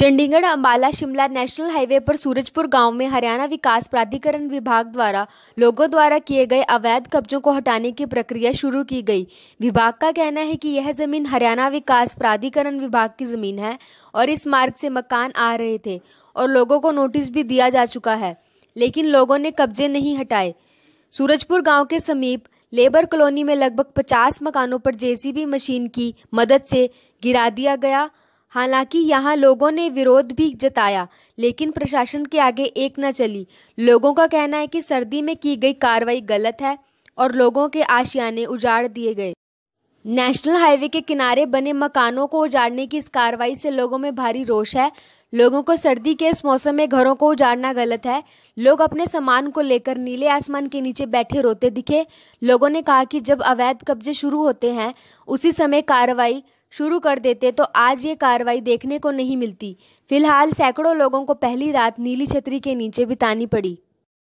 Chandigarh Ambala Shimla national highway पर सूरजपुर गांव में हरियाणा विकास प्राधिकरण विभाग द्वारा लोगों द्वारा किए गए अवैध कब्जों को हटाने की प्रक्रिया शुरू की गई विभाग का कहना है कि यह जमीन हरियाणा विकास प्राधिकरण विभाग की जमीन है और इस मार्ग से मकान आ रहे थे और लोगों को नोटिस भी दिया जा चुका है लेकिन लोगों ने कब्जे नहीं हटाए सूरजपुर गाँव के समीप लेबर कॉलोनी में लगभग पचास मकानों पर जेसीबी मशीन की मदद से गिरा दिया गया हालांकि यहां लोगों ने विरोध भी जताया लेकिन प्रशासन के आगे एक न चली लोगों का कहना है कि सर्दी में की गई कार्रवाई गलत है और लोगों के आशियाने उजाड़ दिए गए नेशनल हाईवे के किनारे बने मकानों को उजाड़ने की इस कार्रवाई से लोगों में भारी रोष है लोगों को सर्दी के इस मौसम में घरों को उजाड़ना गलत है लोग अपने सामान को लेकर नीले आसमान के नीचे बैठे रोते दिखे लोगों ने कहा कि जब अवैध कब्जे शुरू होते हैं उसी समय कार्रवाई शुरू कर देते तो आज ये कार्रवाई देखने को नहीं मिलती फिलहाल सैकड़ों लोगों को पहली रात नीली छतरी के नीचे बितानी पड़ी